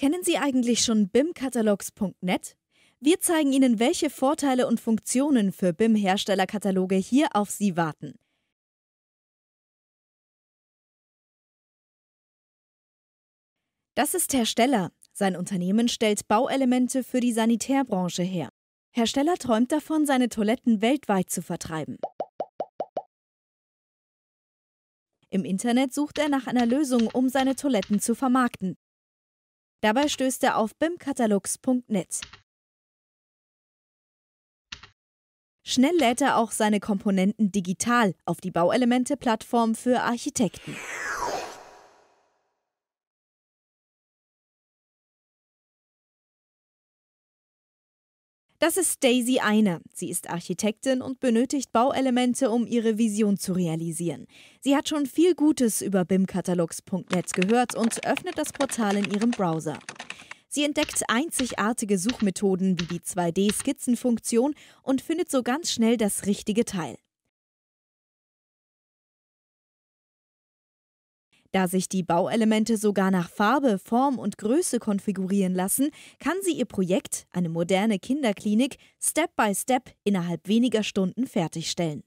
Kennen Sie eigentlich schon bimkatalogs.net? Wir zeigen Ihnen, welche Vorteile und Funktionen für BIM-Herstellerkataloge hier auf Sie warten. Das ist Hersteller. Sein Unternehmen stellt Bauelemente für die Sanitärbranche her. Hersteller träumt davon, seine Toiletten weltweit zu vertreiben. Im Internet sucht er nach einer Lösung, um seine Toiletten zu vermarkten. Dabei stößt er auf bimkatalogs.net. Schnell lädt er auch seine Komponenten digital auf die Bauelemente-Plattform für Architekten. Das ist Daisy Einer. Sie ist Architektin und benötigt Bauelemente, um ihre Vision zu realisieren. Sie hat schon viel Gutes über bimkatalogs.net gehört und öffnet das Portal in ihrem Browser. Sie entdeckt einzigartige Suchmethoden wie die 2D-Skizzenfunktion und findet so ganz schnell das richtige Teil. Da sich die Bauelemente sogar nach Farbe, Form und Größe konfigurieren lassen, kann sie ihr Projekt, eine moderne Kinderklinik, Step by Step innerhalb weniger Stunden fertigstellen.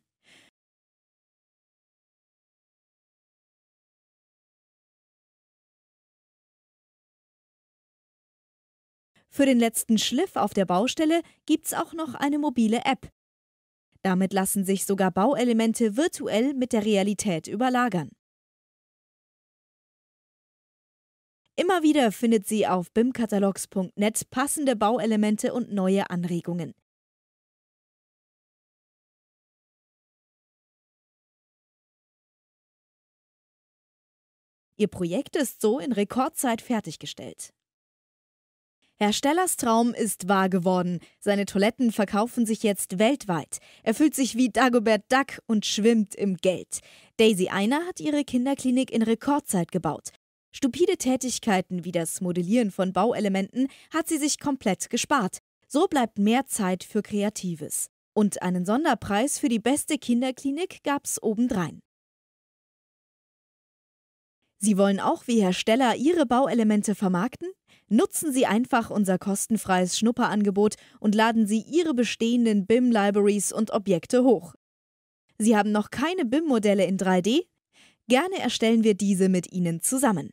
Für den letzten Schliff auf der Baustelle gibt's auch noch eine mobile App. Damit lassen sich sogar Bauelemente virtuell mit der Realität überlagern. Immer wieder findet sie auf bimkatalogs.net passende Bauelemente und neue Anregungen. Ihr Projekt ist so in Rekordzeit fertiggestellt. Herr Stellers Traum ist wahr geworden. Seine Toiletten verkaufen sich jetzt weltweit. Er fühlt sich wie Dagobert Duck und schwimmt im Geld. Daisy Einer hat ihre Kinderklinik in Rekordzeit gebaut. Stupide Tätigkeiten wie das Modellieren von Bauelementen hat sie sich komplett gespart. So bleibt mehr Zeit für Kreatives. Und einen Sonderpreis für die beste Kinderklinik gab's obendrein. Sie wollen auch wie Hersteller Ihre Bauelemente vermarkten? Nutzen Sie einfach unser kostenfreies Schnupperangebot und laden Sie Ihre bestehenden BIM-Libraries und Objekte hoch. Sie haben noch keine BIM-Modelle in 3D? Gerne erstellen wir diese mit Ihnen zusammen.